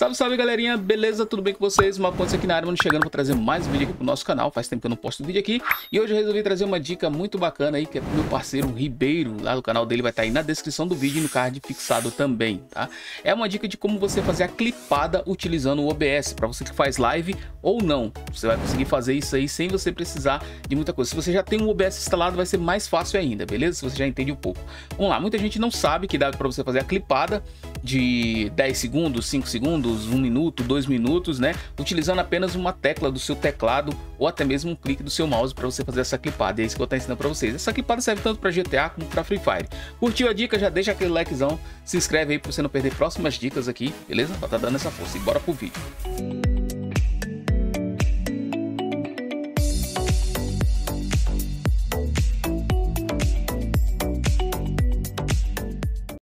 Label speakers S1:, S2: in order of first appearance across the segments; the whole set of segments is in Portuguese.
S1: Salve, salve, galerinha. Beleza? Tudo bem com vocês? Uma ponte aqui na área, mano, chegando para trazer mais um vídeo aqui pro nosso canal. Faz tempo que eu não posto vídeo aqui. E hoje eu resolvi trazer uma dica muito bacana aí, que é pro meu parceiro Ribeiro, lá do canal dele. Vai estar tá aí na descrição do vídeo e no card fixado também, tá? É uma dica de como você fazer a clipada utilizando o OBS, para você que faz live ou não. Você vai conseguir fazer isso aí sem você precisar de muita coisa. Se você já tem um OBS instalado, vai ser mais fácil ainda, beleza? Se você já entende um pouco. Vamos lá, muita gente não sabe que dá para você fazer a clipada de 10 segundos, 5 segundos, segundos, um minuto, dois minutos, né? Utilizando apenas uma tecla do seu teclado ou até mesmo um clique do seu mouse para você fazer essa clipada. é isso que eu estou ensinando para vocês. Essa clipada serve tanto para GTA como para Free Fire. Curtiu a dica? Já deixa aquele likezão, se inscreve aí para você não perder próximas dicas aqui, beleza? Pra tá dando essa força. E bora pro vídeo.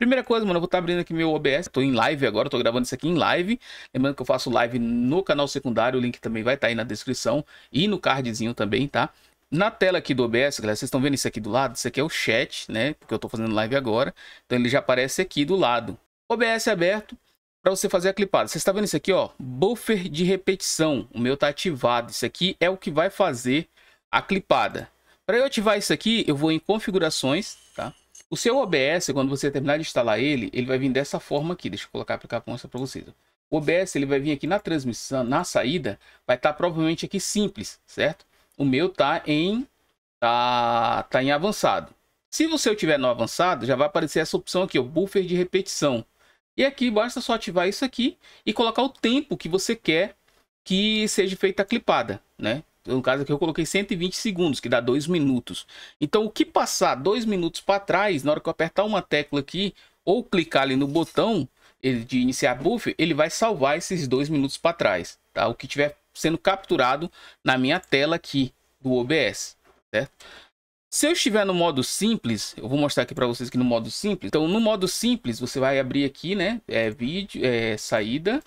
S1: Primeira coisa, mano, eu vou estar tá abrindo aqui meu OBS. Tô em live agora, tô gravando isso aqui em live. Lembrando que eu faço live no canal secundário, o link também vai estar tá aí na descrição e no cardzinho também, tá? Na tela aqui do OBS, galera, vocês estão vendo isso aqui do lado? Isso aqui é o chat, né? Porque eu tô fazendo live agora. Então ele já aparece aqui do lado. OBS é aberto para você fazer a clipada. Você está vendo isso aqui, ó? Buffer de repetição. O meu tá ativado. Isso aqui é o que vai fazer a clipada. Para eu ativar isso aqui, eu vou em configurações, tá? O seu OBS, quando você terminar de instalar ele, ele vai vir dessa forma aqui. Deixa eu colocar para cá para mostrar para vocês. O OBS ele vai vir aqui na transmissão, na saída, vai estar tá, provavelmente aqui simples, certo? O meu está em tá, tá em avançado. Se você tiver no avançado, já vai aparecer essa opção aqui, o buffer de repetição. E aqui basta só ativar isso aqui e colocar o tempo que você quer que seja feita a clipada, né? no caso aqui eu coloquei 120 segundos, que dá 2 minutos. Então o que passar 2 minutos para trás, na hora que eu apertar uma tecla aqui, ou clicar ali no botão de iniciar buffer, ele vai salvar esses 2 minutos para trás, tá? O que tiver sendo capturado na minha tela aqui do OBS, certo? Se eu estiver no modo simples, eu vou mostrar aqui para vocês que no modo simples. Então, no modo simples, você vai abrir aqui, né? É vídeo, é saída,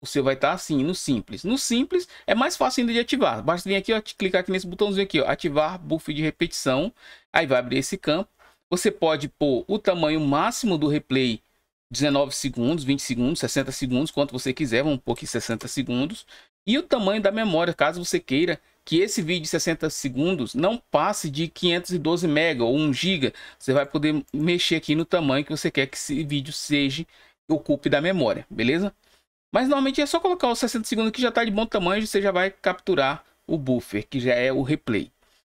S1: você vai estar tá assim no simples. No simples é mais fácil ainda de ativar. Basta vir aqui, ó, clicar aqui nesse botãozinho aqui, ó, ativar buff de repetição. Aí vai abrir esse campo. Você pode pôr o tamanho máximo do replay 19 segundos, 20 segundos, 60 segundos, quanto você quiser, vamos pôr aqui 60 segundos. E o tamanho da memória, caso você queira que esse vídeo de 60 segundos não passe de 512 MB ou 1 GB, você vai poder mexer aqui no tamanho que você quer que esse vídeo seja, ocupe da memória, beleza? Mas normalmente é só colocar os 60 segundos que já está de bom tamanho e você já vai capturar o buffer, que já é o replay.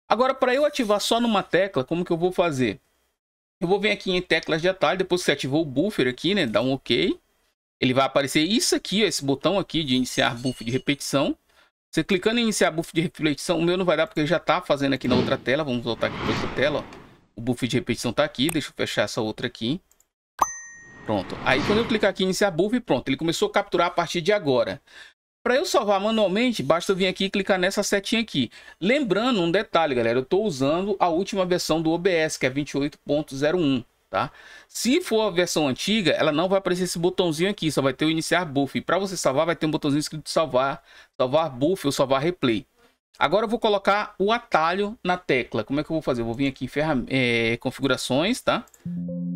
S1: Agora, para eu ativar só numa tecla, como que eu vou fazer? Eu vou vir aqui em teclas de atalho, depois que você ativou o buffer aqui, né? Dá um OK. Ele vai aparecer isso aqui, ó, esse botão aqui de iniciar buff de repetição. Você clicando em iniciar buff de repetição, o meu não vai dar porque já está fazendo aqui na outra tela. Vamos voltar aqui para essa tela, ó. O buff de repetição está aqui, deixa eu fechar essa outra aqui. Pronto. Aí quando eu clicar aqui em iniciar buff, pronto. Ele começou a capturar a partir de agora. Para eu salvar manualmente, basta eu vir aqui e clicar nessa setinha aqui. Lembrando um detalhe, galera, eu estou usando a última versão do OBS, que é 28.01, tá? Se for a versão antiga, ela não vai aparecer esse botãozinho aqui, só vai ter o iniciar buff. Para você salvar, vai ter um botãozinho escrito salvar, salvar buff ou salvar replay. Agora eu vou colocar o atalho na tecla. Como é que eu vou fazer? Eu vou vir aqui em é, configurações, tá?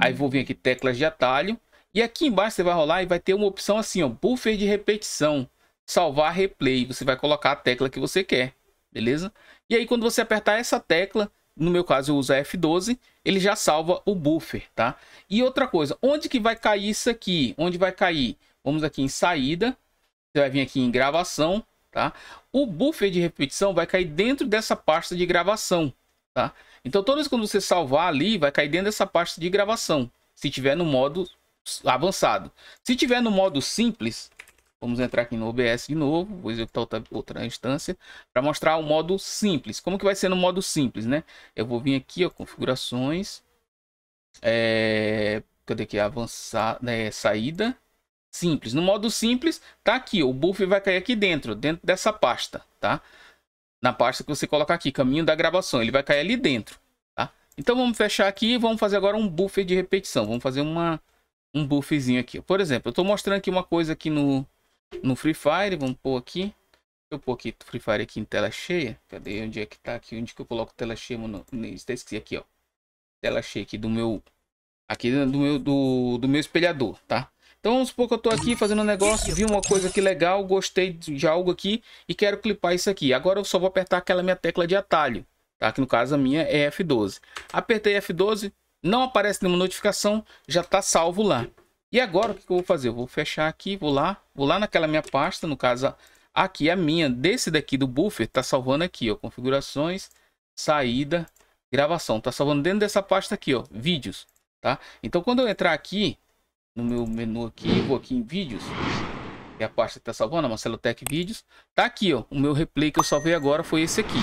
S1: Aí vou vir aqui teclas de atalho. E aqui embaixo você vai rolar e vai ter uma opção assim, ó, buffer de repetição, salvar replay. Você vai colocar a tecla que você quer, beleza? E aí quando você apertar essa tecla, no meu caso eu uso a F12, ele já salva o buffer, tá? E outra coisa, onde que vai cair isso aqui? Onde vai cair? Vamos aqui em saída, você vai vir aqui em gravação, tá? O buffer de repetição vai cair dentro dessa pasta de gravação. Tá? Então, toda vez quando você salvar ali, vai cair dentro dessa pasta de gravação. Se tiver no modo avançado. Se tiver no modo simples, vamos entrar aqui no OBS de novo, vou executar outra, outra instância, para mostrar o modo simples. Como que vai ser no modo simples, né? Eu vou vir aqui, ó, configurações, é... cadê aqui, avançar, né, saída, simples. No modo simples, tá aqui, o buffer vai cair aqui dentro, dentro dessa pasta, tá? na pasta que você coloca aqui, caminho da gravação. Ele vai cair ali dentro, tá? Então vamos fechar aqui e vamos fazer agora um buffer de repetição. Vamos fazer uma, um bufferzinho aqui. Por exemplo, eu estou mostrando aqui uma coisa aqui no, no Free Fire. Vamos pôr aqui. Eu pôr aqui Free Fire aqui em tela cheia. Cadê? Onde é que tá aqui? Onde que eu coloco tela cheia? Mano? Está esqueci aqui, ó. Tela cheia aqui do meu Aqui do meu, do, do meu espelhador, tá? Então vamos supor que eu estou aqui fazendo um negócio, vi uma coisa aqui legal, gostei de algo aqui e quero clipar isso aqui. Agora eu só vou apertar aquela minha tecla de atalho, tá? Que no caso a minha é F12. Apertei F12, não aparece nenhuma notificação, já está salvo lá. E agora o que eu vou fazer? Eu vou fechar aqui, vou lá, vou lá naquela minha pasta, no caso aqui a minha desse daqui do buffer tá salvando aqui, ó, configurações, saída, gravação, tá salvando dentro dessa pasta aqui, ó, vídeos tá? Então quando eu entrar aqui no meu menu aqui, vou aqui em vídeos, que é a parte que tá salvando, a Marcelo Tech Vídeos, tá aqui, ó, o meu replay que eu salvei agora foi esse aqui.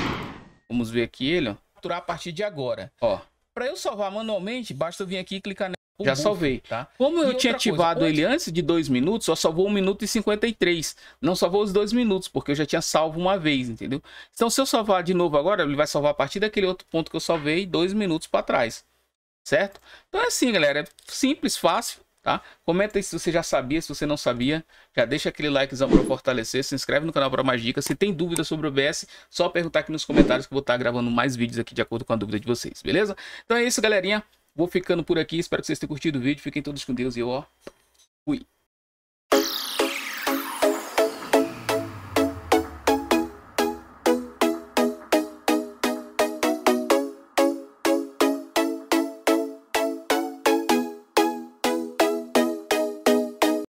S1: Vamos ver aqui ele, ó, capturar a partir de agora, ó. Para eu salvar manualmente, basta eu vir aqui e clicar já salvei. Tá? Como eu tinha ativado coisa, ele onde... antes de dois minutos, só salvou 1 minuto e 53. Não salvou os dois minutos, porque eu já tinha salvo uma vez, entendeu? Então, se eu salvar de novo agora, ele vai salvar a partir daquele outro ponto que eu salvei dois minutos para trás certo? Então é assim, galera, é simples, fácil, tá? Comenta aí se você já sabia, se você não sabia, já deixa aquele likezão para fortalecer, se inscreve no canal para mais dicas, se tem dúvida sobre o OBS, só perguntar aqui nos comentários que eu vou estar tá gravando mais vídeos aqui de acordo com a dúvida de vocês, beleza? Então é isso, galerinha, vou ficando por aqui, espero que vocês tenham curtido o vídeo, fiquem todos com Deus e eu, ó, fui!